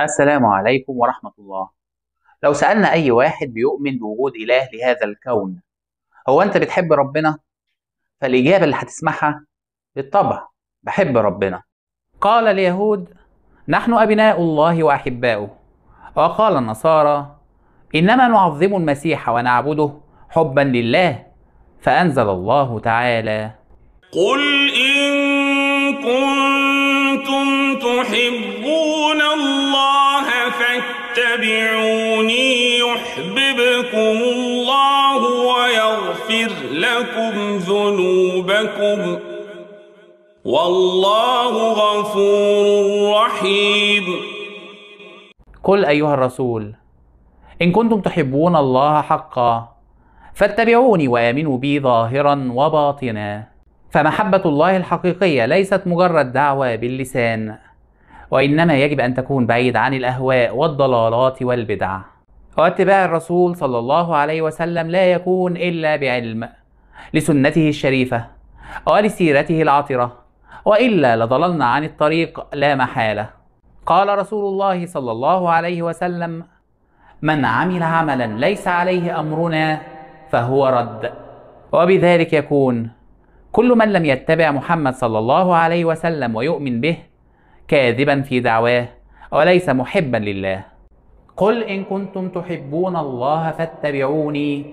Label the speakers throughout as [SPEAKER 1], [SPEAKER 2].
[SPEAKER 1] السلام عليكم ورحمة الله لو سألنا أي واحد بيؤمن بوجود إله لهذا الكون هو أنت بتحب ربنا؟ فالإجابة اللي هتسمعها بالطبع بحب ربنا قال اليهود نحن أبناء الله وأحباؤه وقال النصارى إنما نعظم المسيح ونعبده حبا لله فأنزل الله تعالى
[SPEAKER 2] قل إن كنتم تحبون الله اتبعوني يحببكم الله ويغفر لكم ذنوبكم والله غفور رحيم
[SPEAKER 1] قل أيها الرسول إن كنتم تحبون الله حقا فاتبعوني وآمنوا بي ظاهرا وباطنا فمحبة الله الحقيقية ليست مجرد دعوة باللسان وإنما يجب أن تكون بعيد عن الأهواء والضلالات والبدع واتباع الرسول صلى الله عليه وسلم لا يكون إلا بعلم لسنته الشريفة ولسيرته العطرة وإلا لضللنا عن الطريق لا محالة قال رسول الله صلى الله عليه وسلم من عمل عملا ليس عليه أمرنا فهو رد وبذلك يكون كل من لم يتبع محمد صلى الله عليه وسلم ويؤمن به كاذبا في دعواه وليس محبا لله قل ان كنتم تحبون الله فاتبعوني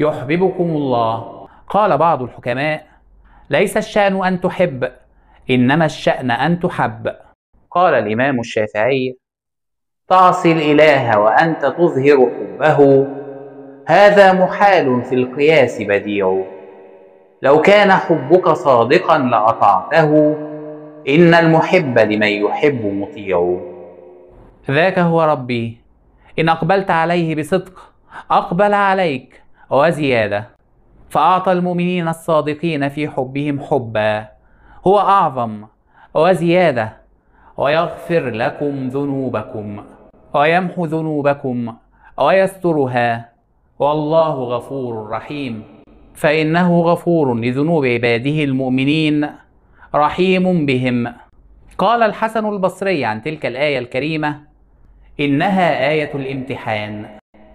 [SPEAKER 1] يحببكم الله قال بعض الحكماء ليس الشان ان تحب انما الشان ان تحب قال الامام الشافعي تعصي الاله وانت تظهر حبه هذا محال في القياس بديع لو كان حبك صادقا لاطعته إن المحب لمن يحب مطيع ذاك هو ربي إن أقبلت عليه بصدق أقبل عليك وزيادة فأعطى المؤمنين الصادقين في حبهم حبا هو أعظم وزيادة ويغفر لكم ذنوبكم ويمحو ذنوبكم ويسترها والله غفور رحيم فإنه غفور لذنوب عباده المؤمنين رحيم بهم قال الحسن البصري عن تلك الآية الكريمة إنها آية الامتحان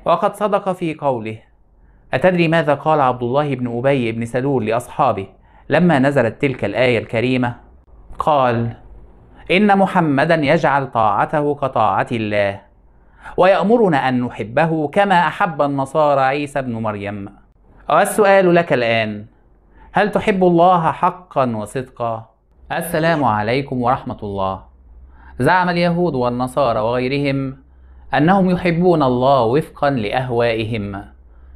[SPEAKER 1] وقد صدق في قوله أتدري ماذا قال عبد الله بن أبي بن سلول لأصحابه لما نزلت تلك الآية الكريمة قال إن محمدا يجعل طاعته كطاعة الله ويأمرنا أن نحبه كما أحب النصارى عيسى بن مريم والسؤال لك الآن هل تحب الله حقا وصدقا؟ السلام عليكم ورحمة الله. زعم اليهود والنصارى وغيرهم أنهم يحبون الله وفقا لأهوائهم،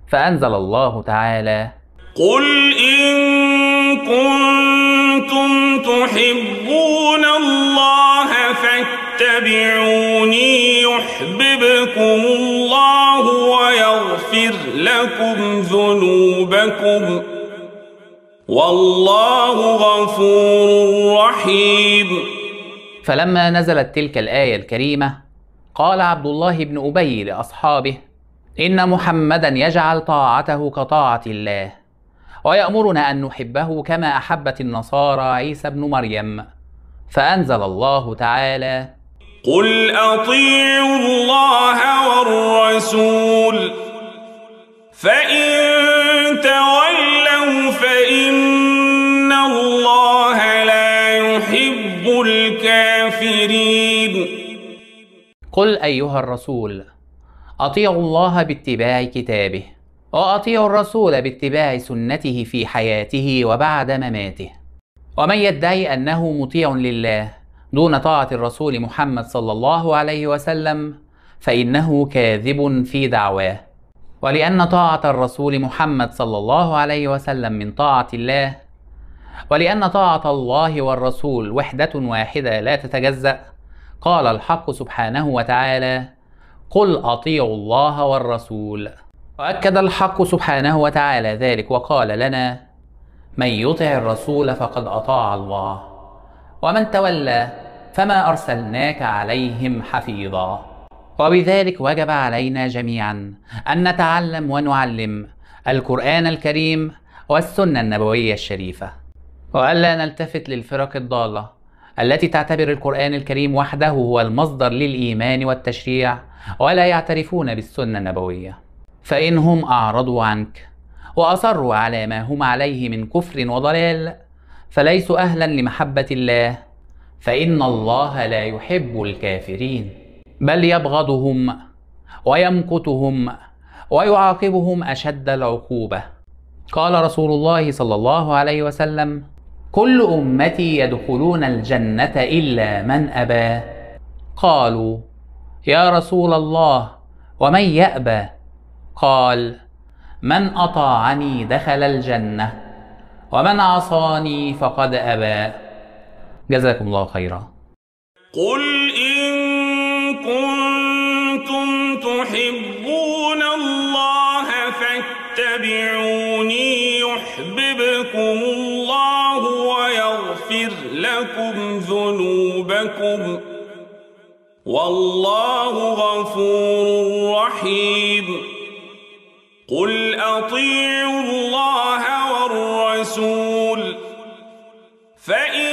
[SPEAKER 1] فأنزل الله تعالى:
[SPEAKER 2] قل إن كنتم تحبون الله فاتبعوني يحببكم الله ويغفر لكم
[SPEAKER 1] ذنوبكم
[SPEAKER 2] والله
[SPEAKER 1] غفور رحيم فلما نزلت تلك الآية الكريمة قال عبد الله بن أبي لأصحابه إن محمدا يجعل طاعته كطاعة الله ويأمرنا أن نحبه كما أحبت النصارى عيسى بن مريم فأنزل الله تعالى
[SPEAKER 2] قل أطيعوا الله والرسول فإن الكافرين
[SPEAKER 1] قل أيها الرسول أطيعوا الله باتباع كتابه وأطيعوا الرسول باتباع سنته في حياته وبعد مماته ومن يدعي أنه مطيع لله دون طاعة الرسول محمد صلى الله عليه وسلم فإنه كاذب في دعواه ولأن طاعة الرسول محمد صلى الله عليه وسلم من طاعة الله ولأن طاعة الله والرسول وحدة واحدة لا تتجزأ قال الحق سبحانه وتعالى قل أطيعوا الله والرسول وأكد الحق سبحانه وتعالى ذلك وقال لنا من يطع الرسول فقد أطاع الله ومن تولى فما أرسلناك عليهم حفيظا وبذلك وجب علينا جميعا أن نتعلم ونعلم القرآن الكريم والسنة النبوية الشريفة وألا نلتفت للفرق الضالة التي تعتبر القرآن الكريم وحده هو المصدر للإيمان والتشريع ولا يعترفون بالسنة النبوية فإنهم أعرضوا عنك وأصروا على ما هم عليه من كفر وضلال فليسوا أهلا لمحبة الله فإن الله لا يحب الكافرين بل يبغضهم ويمقتهم ويعاقبهم أشد العقوبة قال رسول الله صلى الله عليه وسلم كل امتي يدخلون الجنه الا من ابى قالوا يا رسول الله ومن يابى قال من اطاعني دخل الجنه ومن عصاني فقد ابى جزاكم الله خيرا
[SPEAKER 2] قل ذنوبكم والله غفور رحيم قل أطيعوا الله والرسول فإن